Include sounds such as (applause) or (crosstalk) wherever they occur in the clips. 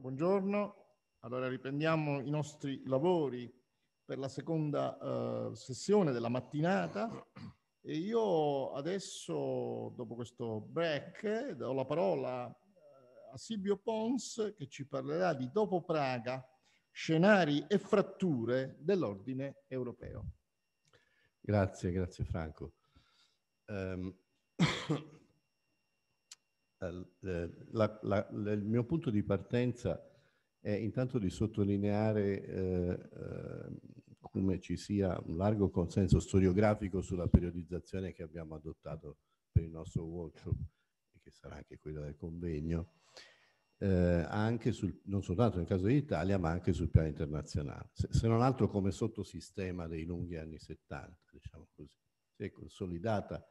Buongiorno, allora riprendiamo i nostri lavori per la seconda eh, sessione della mattinata e io adesso, dopo questo break, do la parola eh, a Silvio Pons che ci parlerà di Dopo Praga, scenari e fratture dell'ordine europeo. Grazie, grazie Franco. Um la, la, la, il mio punto di partenza è intanto di sottolineare eh, eh, come ci sia un largo consenso storiografico sulla periodizzazione che abbiamo adottato per il nostro workshop, che sarà anche quello del convegno, eh, anche sul, non soltanto nel caso dell'Italia, ma anche sul piano internazionale, se, se, non altro come sottosistema dei lunghi anni 70, diciamo così. Si è consolidata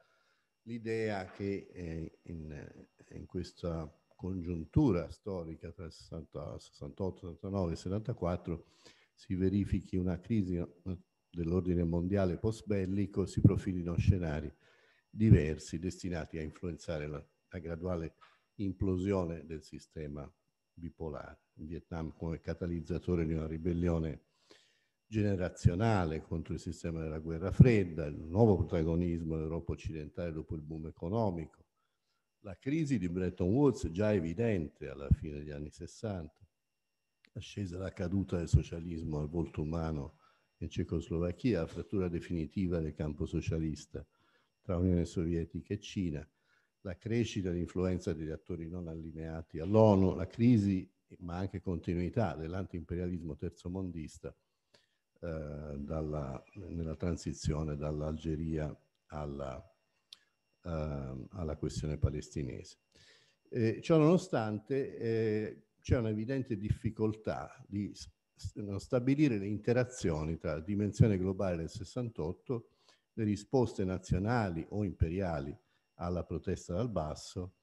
l'idea che eh, in, eh, in, questa congiuntura storica tra 68, 69 e 74 si verifichi una crisi eh, dell'ordine mondiale post-bellico, si profilino scenari diversi destinati a influenzare la, la graduale implosione del sistema bipolare. Il Vietnam come catalizzatore di una ribellione generazionale contro il sistema della guerra fredda, il nuovo protagonismo dell'Europa occidentale dopo il boom economico, la crisi di Bretton Woods già evidente alla fine degli anni 60, e la caduta del socialismo al volto umano in Cecoslovacchia, la frattura definitiva del campo socialista tra Unione Sovietica e Cina, la crescita e l'influenza degli attori non allineati all'ONU, la crisi ma anche continuità dell'antiimperialismo terzomondista eh, dalla, nella transizione dall'Algeria alla, eh, alla, questione palestinese. Eh, ciò nonostante eh, c'è un'evidente difficoltà di stabilire le interazioni tra la dimensione globale del 68, le risposte nazionali o imperiali alla protesta dal basso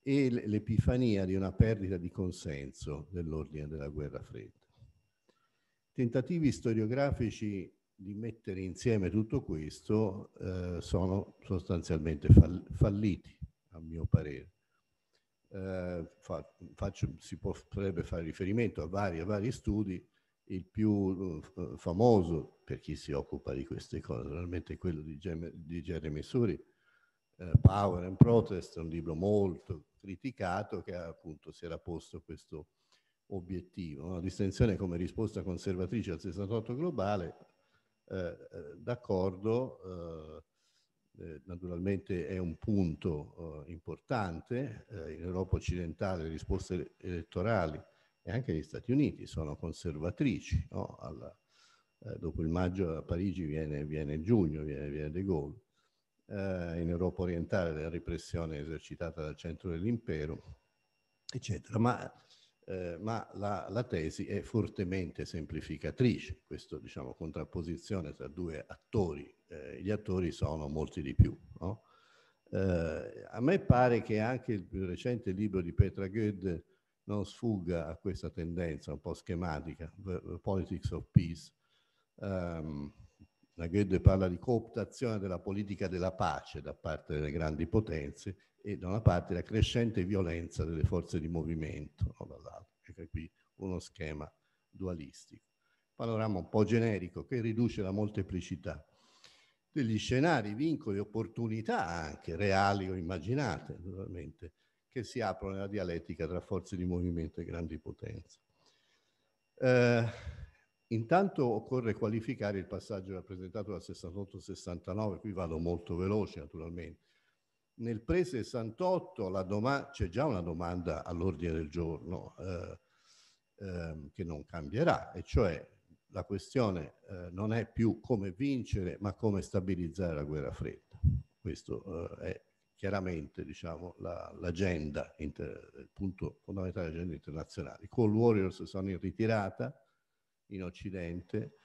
e l'epifania di una perdita di consenso dell'ordine della guerra fredda. Tentativi storiografici di mettere insieme tutto questo eh, sono sostanzialmente fall falliti, a mio parere. Eh, fa faccio, si potrebbe fare riferimento a vari, a vari studi, il più eh, famoso per chi si occupa di queste cose, naturalmente è quello di, Gem di Jeremy Suri, eh, Power and Protest, un libro molto criticato che appunto si era posto questo obiettivo. La distensione come risposta conservatrice al 68 globale, eh, eh d'accordo, eh, eh, naturalmente è un punto eh, importante. Eh, in Europa occidentale le risposte elettorali e anche gli Stati Uniti sono conservatrici. No? Alla, dopo il maggio a Parigi viene, viene giugno, viene, viene De Gaulle. in Europa orientale la repressione esercitata dal centro dell'impero, eccetera. Ma eh, ma la, la, tesi è fortemente semplificatrice, questa diciamo, contrapposizione tra due attori, eh, gli attori sono molti di più. No? Eh, a me pare che anche il più recente libro di Petra Goethe non sfugga a questa tendenza un po' schematica, Politics of Peace. Um, la Goethe parla di cooptazione della politica della pace da parte delle grandi potenze e da una parte la crescente violenza delle forze di movimento, no, dall'altra. Ecco qui uno schema dualistico. Panorama un po' generico che riduce la molteplicità degli scenari, vincoli, opportunità anche reali o immaginate, naturalmente, che si aprono nella dialettica tra forze di movimento e grandi potenze. Eh, intanto occorre qualificare il passaggio rappresentato dal 68-69, qui vado molto veloce naturalmente, nel pre-68 c'è già una domanda all'ordine del giorno eh, eh, che non cambierà, e cioè la questione eh, non è più come vincere, ma come stabilizzare la guerra fredda. Questo eh, è chiaramente diciamo, l'agenda, la, il punto fondamentale dell'agenda internazionale. I Cold Warriors sono in ritirata in Occidente,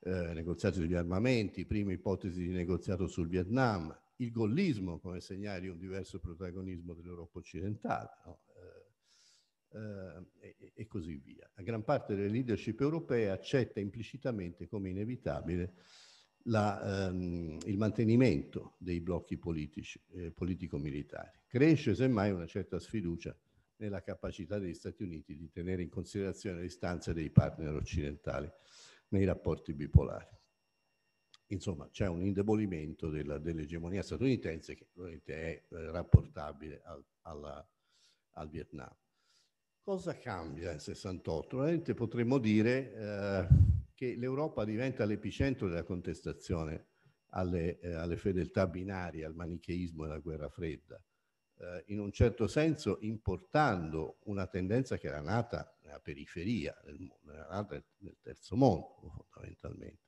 eh, negoziati sugli armamenti, prima ipotesi di negoziato sul Vietnam, il gollismo come segnale di un diverso protagonismo dell'Europa occidentale no? eh, eh, e, così via. La gran parte delle leadership europee accetta implicitamente come inevitabile la, ehm, il mantenimento dei blocchi politici, eh, politico-militari. Cresce semmai una certa sfiducia nella capacità degli Stati Uniti di tenere in considerazione le istanze dei partner occidentali nei rapporti bipolari insomma c'è un indebolimento della, dell'egemonia statunitense che è eh, rapportabile al, alla, al, Vietnam. Cosa cambia nel 68? Ovviamente potremmo dire eh, che l'Europa diventa l'epicentro della contestazione alle, eh, alle fedeltà binarie, al manicheismo e alla guerra fredda, eh, in un certo senso importando una tendenza che era nata nella periferia, nel, era nata nel terzo mondo fondamentalmente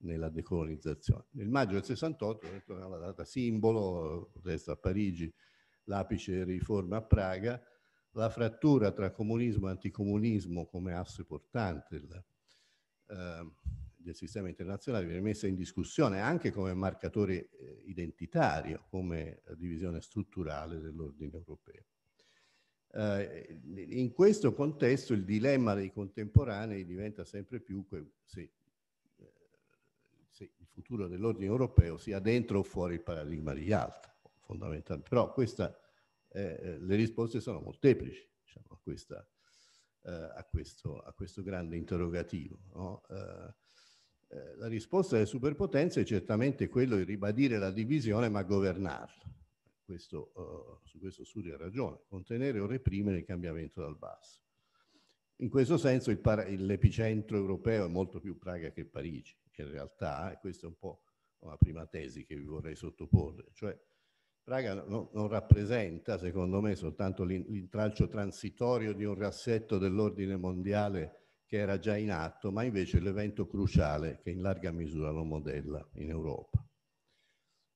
nella decolonizzazione. Nel maggio del 68 è una data simbolo, protesta a Parigi, l'apice delle riforme a Praga, la frattura tra comunismo e anticomunismo come asse portante del, eh, del sistema internazionale viene messa in discussione anche come marcatore eh, identitario, come divisione strutturale dell'ordine europeo. Eh, in questo contesto il dilemma dei contemporanei diventa sempre più, se se il futuro dell'ordine europeo sia dentro o fuori il paradigma degli altri, fondamentalmente. Però questa, eh, eh le risposte sono molteplici diciamo, a, questa, eh, a, questo, a, questo, grande interrogativo. No? Eh, eh la risposta delle superpotenze è certamente quello di ribadire la divisione ma governarla. Questo, oh, su questo studio ha ragione, contenere o reprimere il cambiamento dal basso. In questo senso l'epicentro europeo è molto più Praga che Parigi, in realtà, e questa è un po' una prima tesi che vi vorrei sottoporre, cioè Praga no, non rappresenta, secondo me, soltanto l'intralcio transitorio di un rassetto dell'ordine mondiale che era già in atto, ma invece l'evento cruciale che in larga misura lo modella in Europa.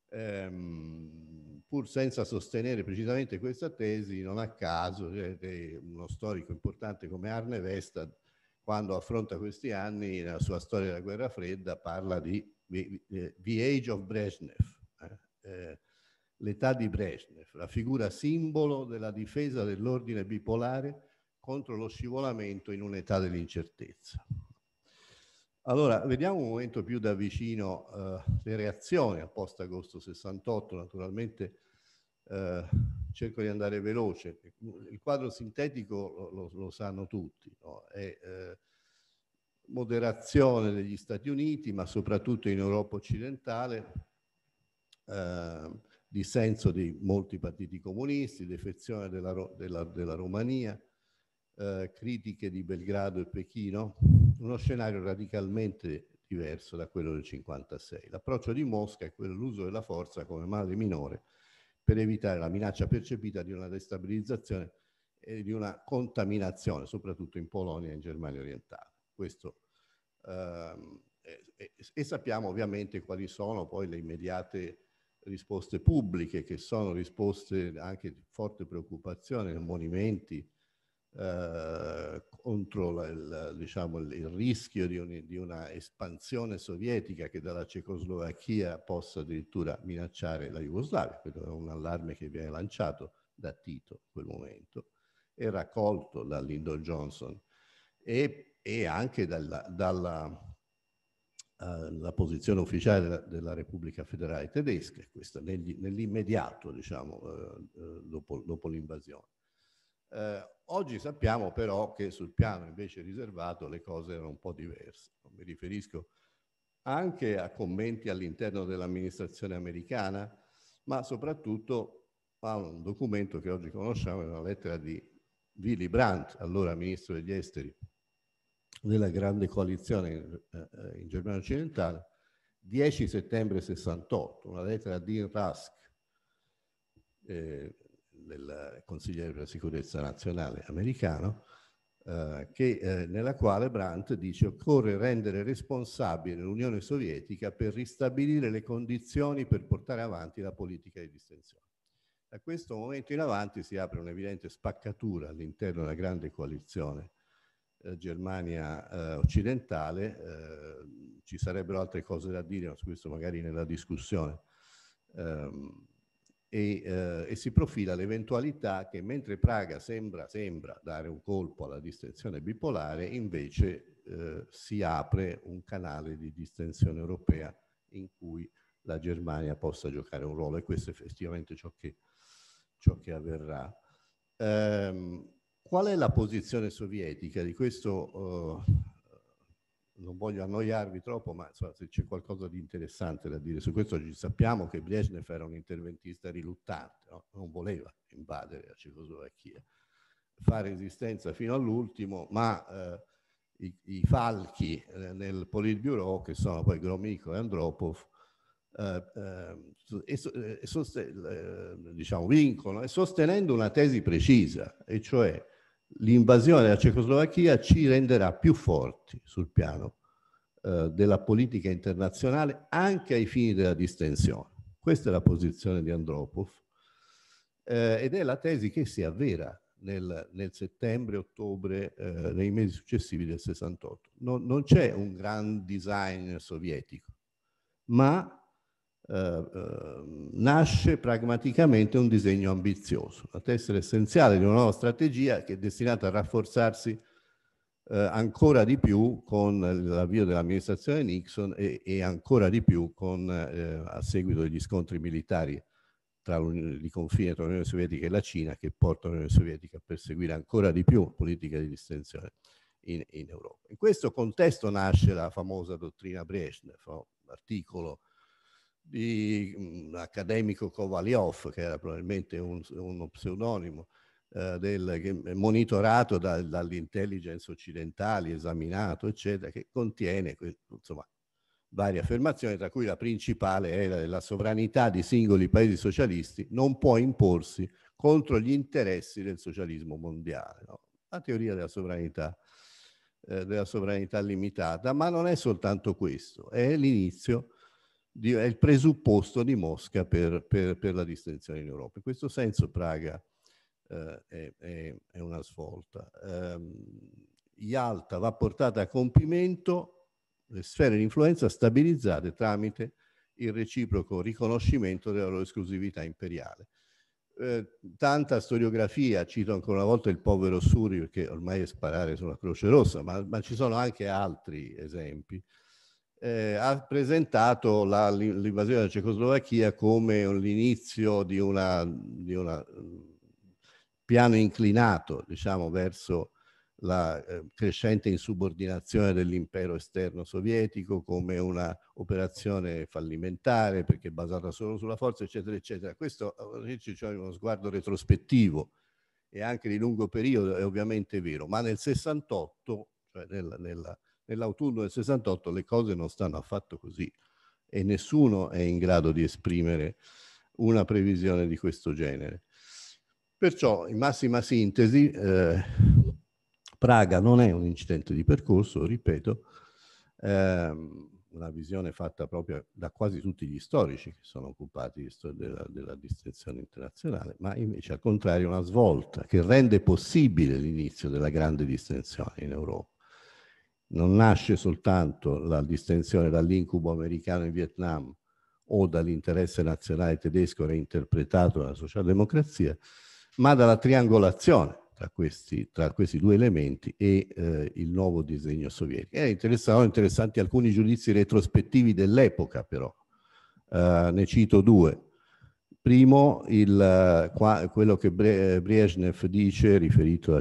Ehm, pur senza sostenere precisamente questa tesi, non a caso eh, uno storico importante come Arne Vestad, quando affronta questi anni nella sua storia della guerra fredda, parla di eh, The Age of Brezhnev, eh, eh, l'età di Brezhnev, la figura simbolo della difesa dell'ordine bipolare contro lo scivolamento in un'età dell'incertezza. Allora, vediamo un momento più da vicino eh, le reazioni al post-agosto 68. Naturalmente eh, cerco di andare veloce. Il quadro sintetico lo, lo sanno tutti. No? È eh, moderazione degli Stati Uniti, ma soprattutto in Europa occidentale, eh, dissenso di molti partiti comunisti, defezione della, della, della Romania, eh, critiche di Belgrado e Pechino uno scenario radicalmente diverso da quello del 1956. L'approccio di Mosca è quello dell'uso della forza come male minore per evitare la minaccia percepita di una destabilizzazione e di una contaminazione, soprattutto in Polonia e in Germania orientale. Questo, ehm, e, e, sappiamo ovviamente quali sono poi le immediate risposte pubbliche, che sono risposte anche di forte preoccupazione, monumenti, eh, contro il, diciamo, il, il rischio di, un, di, una espansione sovietica che dalla Cecoslovacchia possa addirittura minacciare la Jugoslavia. Quello è un allarme che viene lanciato da Tito in quel momento e raccolto da Lyndon Johnson e, e anche dalla, dalla eh, la posizione ufficiale della, della, Repubblica Federale Tedesca, questa negli, nell'immediato, diciamo, eh, eh dopo, dopo l'invasione. Eh, oggi sappiamo però che sul piano invece riservato le cose erano un po' diverse. Mi riferisco anche a commenti all'interno dell'amministrazione americana, ma soprattutto a un documento che oggi conosciamo, è una lettera di Willy Brandt, allora ministro degli esteri della grande coalizione in, eh, eh, in Germania occidentale, 10 settembre 68, una lettera di Rask, eh, del consigliere per la sicurezza nazionale americano, eh, che, eh, nella quale Brandt dice occorre rendere responsabile l'Unione Sovietica per ristabilire le condizioni per portare avanti la politica di distensione. Da questo momento in avanti si apre un'evidente spaccatura all'interno della grande coalizione eh, Germania eh, occidentale, eh, ci sarebbero altre cose da dire, ma su questo magari nella discussione. Um, e, eh, e, si profila l'eventualità che mentre Praga sembra, sembra, dare un colpo alla distensione bipolare, invece eh, si apre un canale di distensione europea in cui la Germania possa giocare un ruolo e questo è effettivamente ciò che, ciò che avverrà. Ehm, qual è la posizione sovietica? Di questo eh, non voglio annoiarvi troppo, ma insomma, se c'è qualcosa di interessante da dire su questo, ci sappiamo che Brezhnev era un interventista riluttante, no? non voleva invadere la Cecoslovacchia, fa resistenza fino all'ultimo, ma eh, i, i, falchi eh, nel Politburo, che sono poi Gromico e Andropov, eh, ehm, eh, eh, diciamo, vincono e sostenendo una tesi precisa, e cioè l'invasione della Cecoslovacchia ci renderà più forti sul piano eh, della politica internazionale anche ai fini della distensione. Questa è la posizione di Andropov eh, ed è la tesi che si avvera nel, nel settembre, ottobre, eh, nei mesi successivi del 68. non, non c'è un gran design sovietico, ma eh, eh, nasce pragmaticamente un disegno ambizioso, la tessera essenziale di una nuova strategia che è destinata a rafforzarsi eh, ancora di più con l'avvio dell'amministrazione Nixon e, e, ancora di più con, eh, a seguito degli scontri militari tra di confine tra l'Unione Sovietica e la Cina che portano l'Unione Sovietica a perseguire ancora di più politiche di distensione in, in Europa. In questo contesto nasce la famosa dottrina Brezhnev, l'articolo di l'accademico Kovalyov, che era probabilmente un, uno pseudonimo, eh, del, monitorato da, dall'intelligence occidentale, esaminato, eccetera, che contiene insomma, varie affermazioni, tra cui la principale è la, la sovranità di singoli paesi socialisti non può imporsi contro gli interessi del socialismo mondiale. No? La teoria della sovranità eh, della sovranità limitata, ma non è soltanto questo, è l'inizio è il presupposto di Mosca per, per, per la distensione in Europa. In questo senso Praga eh, è, è, una svolta. Eh, Yalta va portata a compimento, le sfere di influenza stabilizzate tramite il reciproco riconoscimento della loro esclusività imperiale. Eh, tanta storiografia, cito ancora una volta il povero Suri perché ormai è sparare sulla Croce Rossa, ma, ma ci sono anche altri esempi eh, ha presentato l'invasione della Cecoslovacchia come l'inizio di una mm, piano inclinato, diciamo, verso la eh, crescente insubordinazione dell'impero esterno sovietico come una operazione fallimentare perché basata solo sulla forza, eccetera, eccetera. Questo eh, c'è uno sguardo retrospettivo e anche di lungo periodo è ovviamente vero, ma nel 68, cioè nella, nella nell'autunno del 68 le cose non stanno affatto così e nessuno è in grado di esprimere una previsione di questo genere. Perciò, in massima sintesi, eh, Praga non è un incidente di percorso, ripeto, ehm, una visione fatta proprio da quasi tutti gli storici che sono occupati della, della distinzione internazionale, ma invece al contrario una svolta che rende possibile l'inizio della grande distensione in Europa non nasce soltanto la distensione dall'incubo americano in Vietnam o dall'interesse nazionale tedesco reinterpretato dalla socialdemocrazia, ma dalla triangolazione tra questi, tra questi due elementi e eh, il nuovo disegno sovietico. Erano eh, interessante, interessanti alcuni giudizi retrospettivi dell'epoca però, eh, ne cito due. Primo, il, quello che Brezhnev dice, riferito a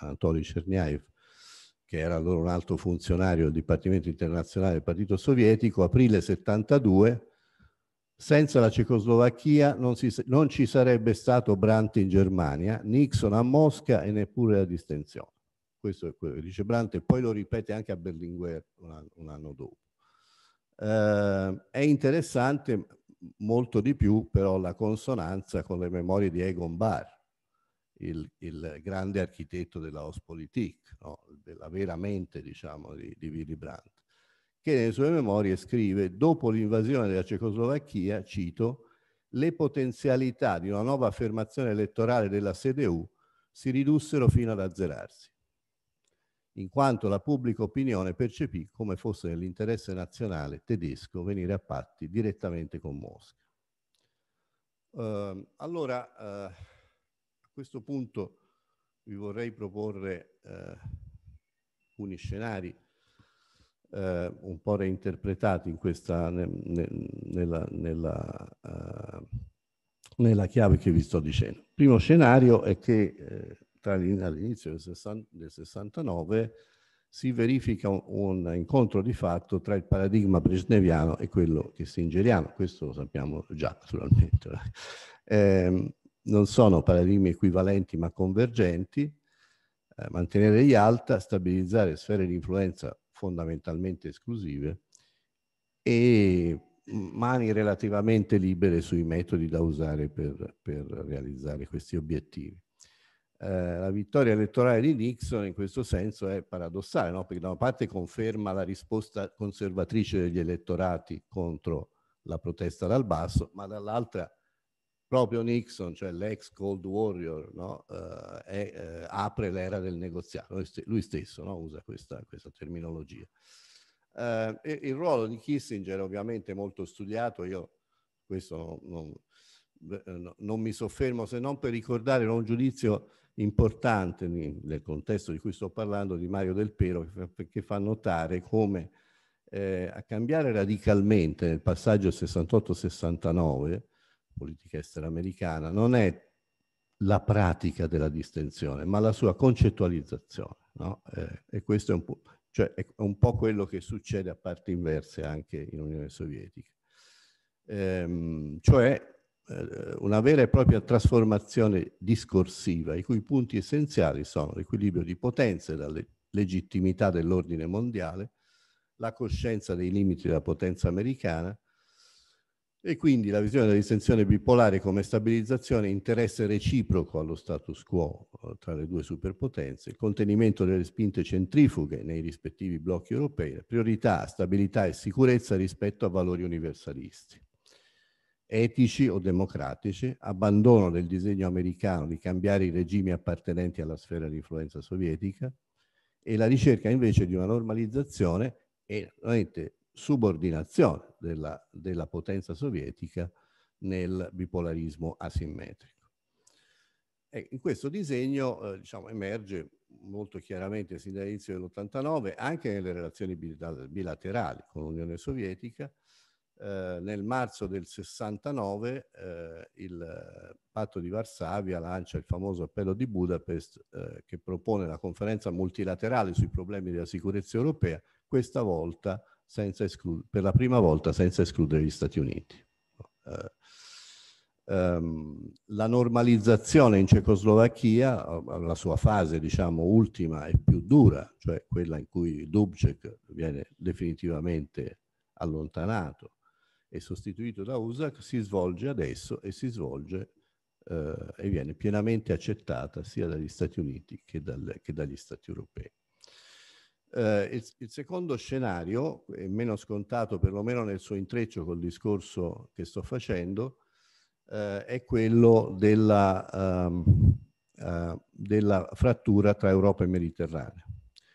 Anatoly Cherniaev, che era allora un altro funzionario del Dipartimento Internazionale del Partito Sovietico, aprile 72, senza la Cecoslovacchia non, si, non ci sarebbe stato Brandt in Germania, Nixon a Mosca e neppure la distensione. Questo è quello che dice Brandt e poi lo ripete anche a Berlinguer un anno, un anno dopo. Eh, è interessante molto di più però la consonanza con le memorie di Egon Bar, il, il grande architetto della Hauspolitik, no? della vera mente diciamo, di, di Willy Brandt, che nelle sue memorie scrive, dopo l'invasione della Cecoslovacchia, cito, le potenzialità di una nuova affermazione elettorale della CDU si ridussero fino ad azzerarsi, in quanto la pubblica opinione percepì come fosse nell'interesse nazionale tedesco venire a patti direttamente con Mosca. Eh, allora, eh, questo punto vi vorrei proporre eh, alcuni scenari eh, un po' reinterpretati in questa, ne, ne, nella, nella, uh, nella, chiave che vi sto dicendo. Il primo scenario è che eh, tra del, del 69 si verifica un, un, incontro di fatto tra il paradigma brezhneviano e quello che singeriano, questo lo sappiamo già naturalmente. Eh, ehm, non sono paradigmi equivalenti ma convergenti, eh, mantenere gli alta, stabilizzare sfere di influenza fondamentalmente esclusive e mani relativamente libere sui metodi da usare per, per realizzare questi obiettivi. Eh, la vittoria elettorale di Nixon in questo senso è paradossale, no? perché da una parte conferma la risposta conservatrice degli elettorati contro la protesta dal basso, ma dall'altra proprio Nixon, cioè l'ex Cold Warrior, no? eh, eh, apre l'era del negoziato, lui stesso no? usa questa, questa terminologia. Eh, il ruolo di Kissinger ovviamente molto studiato, io questo non, eh, non, mi soffermo se non per ricordare un giudizio importante nel contesto di cui sto parlando di Mario Del Pero che fa notare come eh, a cambiare radicalmente nel passaggio 68-69 politica estera americana non è la pratica della distensione, ma la sua concettualizzazione. No? Eh, e questo è un, po', cioè è un po' quello che succede a parti inverse anche in Unione Sovietica. Ehm, cioè eh, una vera e propria trasformazione discorsiva, i cui punti essenziali sono l'equilibrio di potenze, la legittimità dell'ordine mondiale, la coscienza dei limiti della potenza americana, e quindi la visione della distensione bipolare come stabilizzazione interesse reciproco allo status quo eh, tra le due superpotenze, il contenimento delle spinte centrifughe nei rispettivi blocchi europei, priorità, stabilità e sicurezza rispetto a valori universalisti, etici o democratici, abbandono del disegno americano di cambiare i regimi appartenenti alla sfera di influenza sovietica e la ricerca invece di una normalizzazione e subordinazione della, della potenza sovietica nel bipolarismo asimmetrico. E in questo disegno eh, diciamo, emerge molto chiaramente sin dall'inizio dell'89, anche nelle relazioni bilaterali con l'Unione Sovietica, eh, nel marzo del 69 eh, il patto di Varsavia lancia il famoso appello di Budapest eh, che propone la conferenza multilaterale sui problemi della sicurezza europea, questa volta per la prima volta senza escludere gli Stati Uniti. Uh, um, la normalizzazione in Cecoslovacchia, eh, la sua fase diciamo ultima e più dura, cioè quella in cui Dubček viene definitivamente allontanato e sostituito da Usak, si svolge adesso e si svolge uh, e viene pienamente accettata sia dagli Stati Uniti che, dal, che dagli Stati europei. Eh, il, il, secondo scenario, è meno scontato perlomeno nel suo intreccio col discorso che sto facendo, eh, è quello della, um, uh, della, frattura tra Europa e Mediterraneo,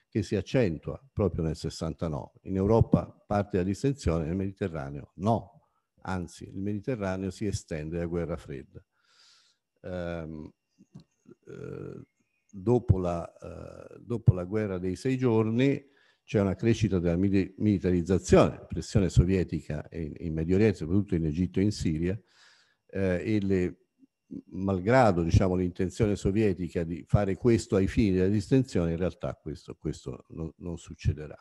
che si accentua proprio nel 69. In Europa parte la distensione, nel Mediterraneo no, anzi il Mediterraneo si estende alla guerra fredda. Um, uh, dopo la, eh, dopo la guerra dei sei giorni c'è una crescita della militarizzazione, pressione sovietica in, in Medio Oriente, soprattutto in Egitto e in Siria, eh, e le, malgrado diciamo, l'intenzione sovietica di fare questo ai fini della distensione, in realtà questo, questo non, non succederà.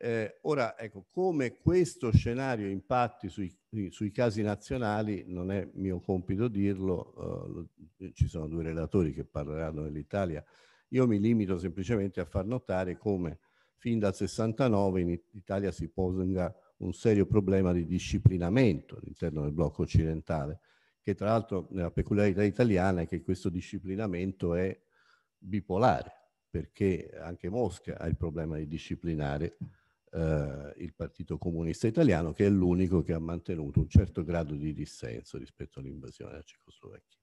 Eh, ora, ecco, come questo scenario impatti sui, sui, casi nazionali, non è mio compito dirlo, eh, ci sono due relatori che parleranno dell'Italia, io mi limito semplicemente a far notare come fin dal 69 in Italia si posa un serio problema di disciplinamento all'interno del blocco occidentale, che tra l'altro nella peculiarità italiana è che questo disciplinamento è bipolare, perché anche Mosca ha il problema di disciplinare eh, il Partito Comunista Italiano, che è l'unico che ha mantenuto un certo grado di dissenso rispetto all'invasione della Cecoslovacchia.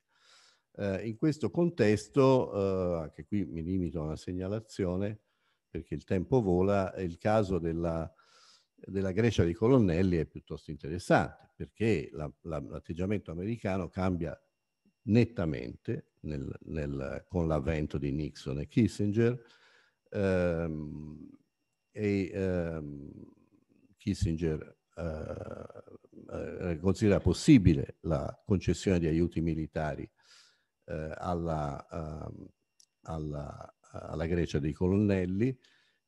Eh, in questo contesto, eh, anche qui mi limito a una segnalazione, perché il tempo vola, il caso della, della Grecia di Colonnelli è piuttosto interessante, perché l'atteggiamento la, la, americano cambia nettamente nel, nel, con l'avvento di Nixon e Kissinger. Ehm, e ehm, Kissinger eh, eh, considera possibile la concessione di aiuti militari eh, alla, eh, alla, alla, Grecia dei colonnelli.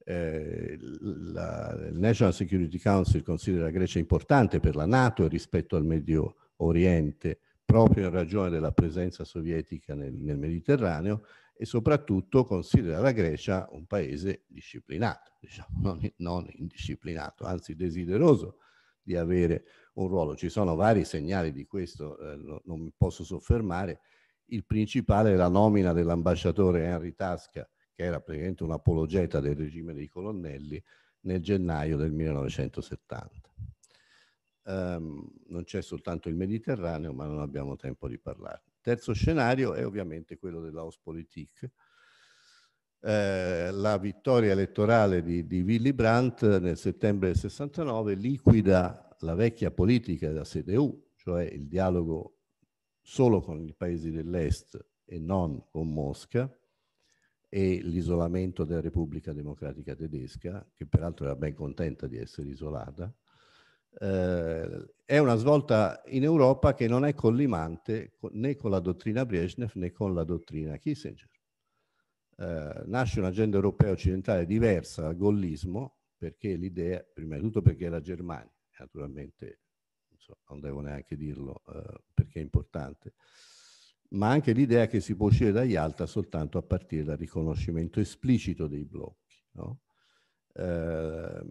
Eh, la, il National Security Council considera la Grecia importante per la Nato rispetto al Medio Oriente proprio in ragione della presenza sovietica nel, nel Mediterraneo e soprattutto considera la Grecia un paese disciplinato, diciamo, (laughs) non, non indisciplinato, anzi desideroso di avere un ruolo. Ci sono vari segnali di questo, eh, non mi posso soffermare. Il principale è la nomina dell'ambasciatore Henry Tasca, che era praticamente un apologeta del regime dei colonnelli, nel gennaio del 1970. Um, ehm, non c'è soltanto il Mediterraneo, ma non abbiamo tempo di parlarne. Terzo scenario è ovviamente quello dell'Auspolitik. Eh, la vittoria elettorale di, di, Willy Brandt nel settembre del 69 liquida la vecchia politica della CDU, cioè il dialogo solo con i paesi dell'Est e non con Mosca, e l'isolamento della Repubblica Democratica Tedesca, che peraltro era ben contenta di essere isolata, eh, è una svolta in Europa che non è collimante né con la dottrina Brezhnev né con la dottrina Kissinger. Eh, nasce un'agenda europea occidentale diversa dal gollismo, perché l'idea, prima di tutto perché la Germania, naturalmente insomma, non devo neanche dirlo eh, perché è importante, ma anche l'idea che si può uscire dagli Yalta soltanto a partire dal riconoscimento esplicito dei blocchi. No? Eh,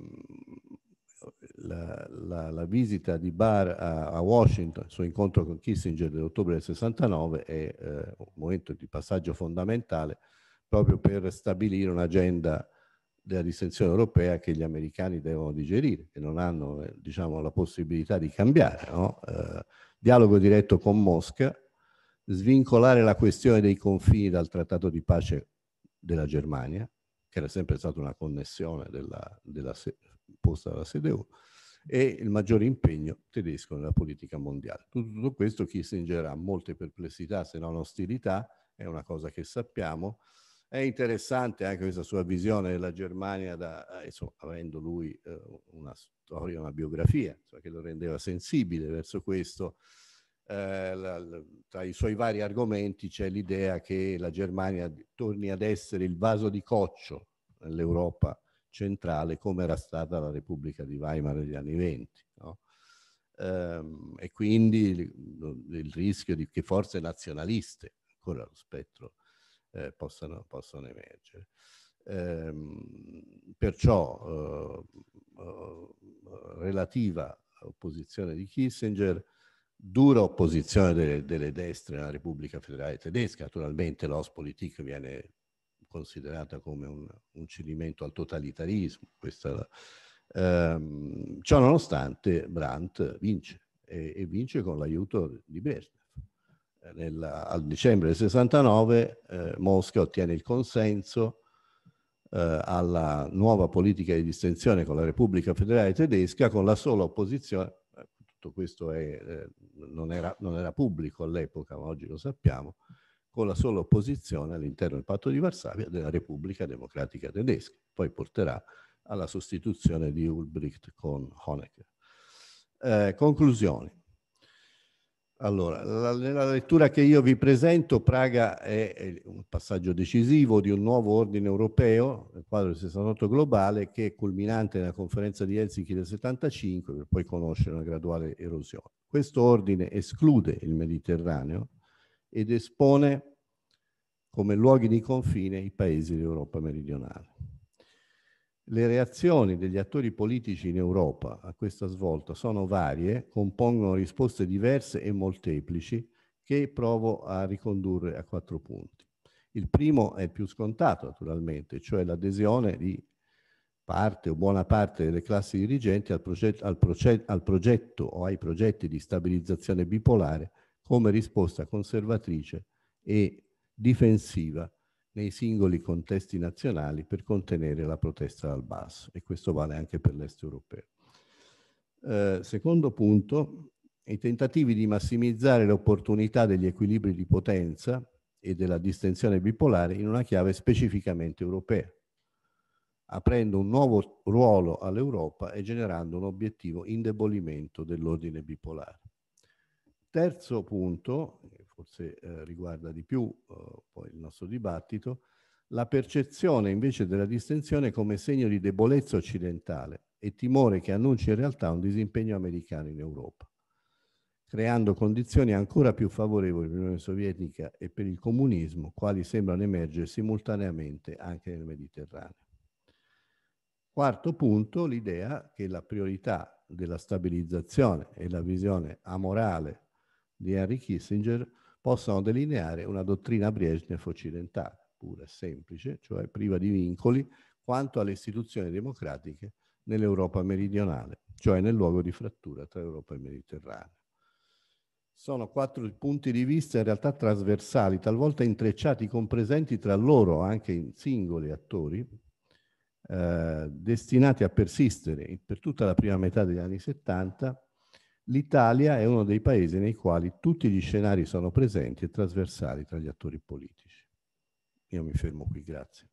la, la, la, visita di Barr a, a, Washington, il suo incontro con Kissinger nell'ottobre del 69 è eh, un momento di passaggio fondamentale proprio per stabilire un'agenda della distensione europea che gli americani devono digerire, che non hanno eh, diciamo, la possibilità di cambiare. No? Eh, dialogo diretto con Mosca, svincolare la questione dei confini dal trattato di pace della Germania, che era sempre stata una connessione della, della imposta dalla CDU, e il maggiore impegno tedesco nella politica mondiale. Tutto, tutto questo Kissinger ha molte perplessità, se non ostilità, è una cosa che sappiamo. È interessante anche questa sua visione della Germania, da, eh, insomma, avendo lui eh, una storia, una biografia insomma, che lo rendeva sensibile verso questo. Eh, la, la, tra i suoi vari argomenti c'è l'idea che la Germania torni ad essere il vaso di coccio nell'Europa centrale come era stata la Repubblica di Weimar negli anni venti. No? Ehm, e quindi il, rischio di che forze nazionaliste ancora lo spettro eh, possano, possano, emergere. Ehm, perciò eh, eh, relativa opposizione di Kissinger, dura opposizione delle, delle destre nella Repubblica Federale Tedesca, naturalmente l'Ospolitik viene considerata come un, un cedimento al totalitarismo. Questa, ehm, ciò nonostante Brandt vince e, e vince con l'aiuto di Brezhnev. Eh, al dicembre del 69 eh, Mosca ottiene il consenso eh, alla nuova politica di distensione con la Repubblica Federale Tedesca con la sola opposizione, eh, tutto questo è, eh, non, era, non, era, pubblico all'epoca, ma oggi lo sappiamo, con la sola opposizione all'interno del patto di Varsavia della Repubblica Democratica Tedesca. Poi porterà alla sostituzione di Ulbricht con Honecker. Eh, conclusioni. Allora, la, nella lettura che io vi presento, Praga è, è, un passaggio decisivo di un nuovo ordine europeo, nel quadro del 68 globale, che è culminante nella conferenza di Helsinki del 75, per poi conoscere una graduale erosione. Questo ordine esclude il Mediterraneo, ed espone come luoghi di confine i paesi d'Europa meridionale. Le reazioni degli attori politici in Europa a questa svolta sono varie, compongono risposte diverse e molteplici che provo a ricondurre a quattro punti. Il primo è più scontato naturalmente, cioè l'adesione di parte o buona parte delle classi dirigenti al, progetto, al, progetto, al progetto o ai progetti di stabilizzazione bipolare come risposta conservatrice e difensiva nei singoli contesti nazionali per contenere la protesta dal basso e questo vale anche per l'est europeo. Eh, secondo punto, i tentativi di massimizzare le opportunità degli equilibri di potenza e della distensione bipolare in una chiave specificamente europea, aprendo un nuovo ruolo all'Europa e generando un obiettivo indebolimento dell'ordine bipolare terzo punto, che forse eh, riguarda di più eh, poi il nostro dibattito, la percezione invece della distensione come segno di debolezza occidentale e timore che annuncia in realtà un disimpegno americano in Europa, creando condizioni ancora più favorevoli per l'Unione Sovietica e per il comunismo, quali sembrano emergere simultaneamente anche nel Mediterraneo. Quarto punto, l'idea che la priorità della stabilizzazione e la visione amorale di Henry Kissinger possano delineare una dottrina Brezhnev occidentale, pura e semplice, cioè priva di vincoli quanto alle istituzioni democratiche nell'Europa meridionale, cioè nel luogo di frattura tra Europa e Mediterraneo. Sono quattro punti di vista in realtà trasversali, talvolta intrecciati, compresenti tra loro anche in singoli attori, eh, destinati a persistere per tutta la prima metà degli anni 70 l'Italia è uno dei paesi nei quali tutti gli scenari sono presenti e trasversali tra gli attori politici. Io mi fermo qui, grazie.